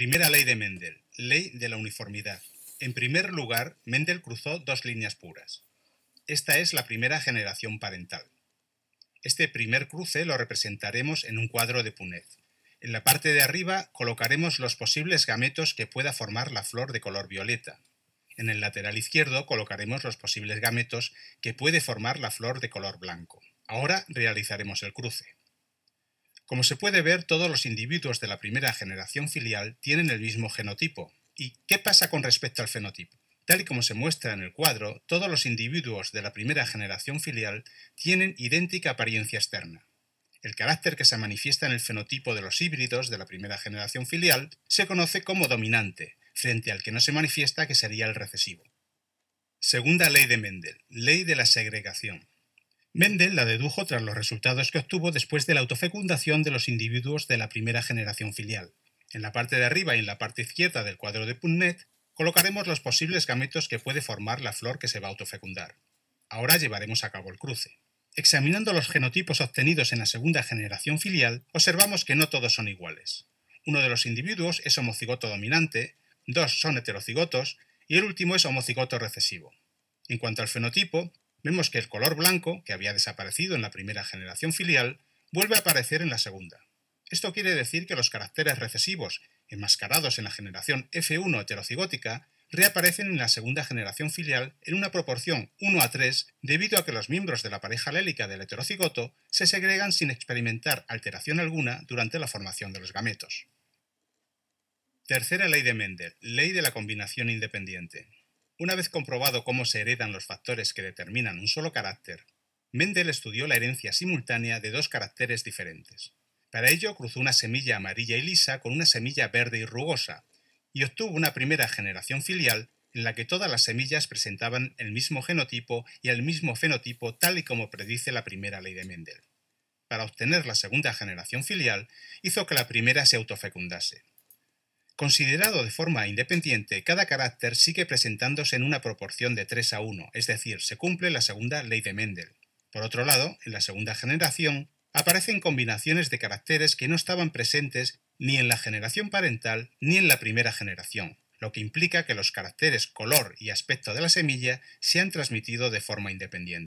Primera ley de Mendel, ley de la uniformidad. En primer lugar, Mendel cruzó dos líneas puras. Esta es la primera generación parental. Este primer cruce lo representaremos en un cuadro de Punet. En la parte de arriba colocaremos los posibles gametos que pueda formar la flor de color violeta. En el lateral izquierdo colocaremos los posibles gametos que puede formar la flor de color blanco. Ahora realizaremos el cruce. Como se puede ver, todos los individuos de la primera generación filial tienen el mismo genotipo. ¿Y qué pasa con respecto al fenotipo? Tal y como se muestra en el cuadro, todos los individuos de la primera generación filial tienen idéntica apariencia externa. El carácter que se manifiesta en el fenotipo de los híbridos de la primera generación filial se conoce como dominante, frente al que no se manifiesta que sería el recesivo. Segunda ley de Mendel, ley de la segregación. Mendel la dedujo tras los resultados que obtuvo después de la autofecundación de los individuos de la primera generación filial. En la parte de arriba y en la parte izquierda del cuadro de Punnett colocaremos los posibles gametos que puede formar la flor que se va a autofecundar. Ahora llevaremos a cabo el cruce. Examinando los genotipos obtenidos en la segunda generación filial, observamos que no todos son iguales. Uno de los individuos es homocigoto dominante, dos son heterocigotos y el último es homocigoto recesivo. En cuanto al fenotipo, vemos que el color blanco, que había desaparecido en la primera generación filial, vuelve a aparecer en la segunda. Esto quiere decir que los caracteres recesivos, enmascarados en la generación F1 heterocigótica, reaparecen en la segunda generación filial en una proporción 1 a 3 debido a que los miembros de la pareja alélica del heterocigoto se segregan sin experimentar alteración alguna durante la formación de los gametos. Tercera ley de Mendel, ley de la combinación independiente. Una vez comprobado cómo se heredan los factores que determinan un solo carácter, Mendel estudió la herencia simultánea de dos caracteres diferentes. Para ello cruzó una semilla amarilla y lisa con una semilla verde y rugosa, y obtuvo una primera generación filial en la que todas las semillas presentaban el mismo genotipo y el mismo fenotipo tal y como predice la primera ley de Mendel. Para obtener la segunda generación filial, hizo que la primera se autofecundase. Considerado de forma independiente, cada carácter sigue presentándose en una proporción de 3 a 1, es decir, se cumple la segunda ley de Mendel. Por otro lado, en la segunda generación, aparecen combinaciones de caracteres que no estaban presentes ni en la generación parental ni en la primera generación, lo que implica que los caracteres, color y aspecto de la semilla se han transmitido de forma independiente.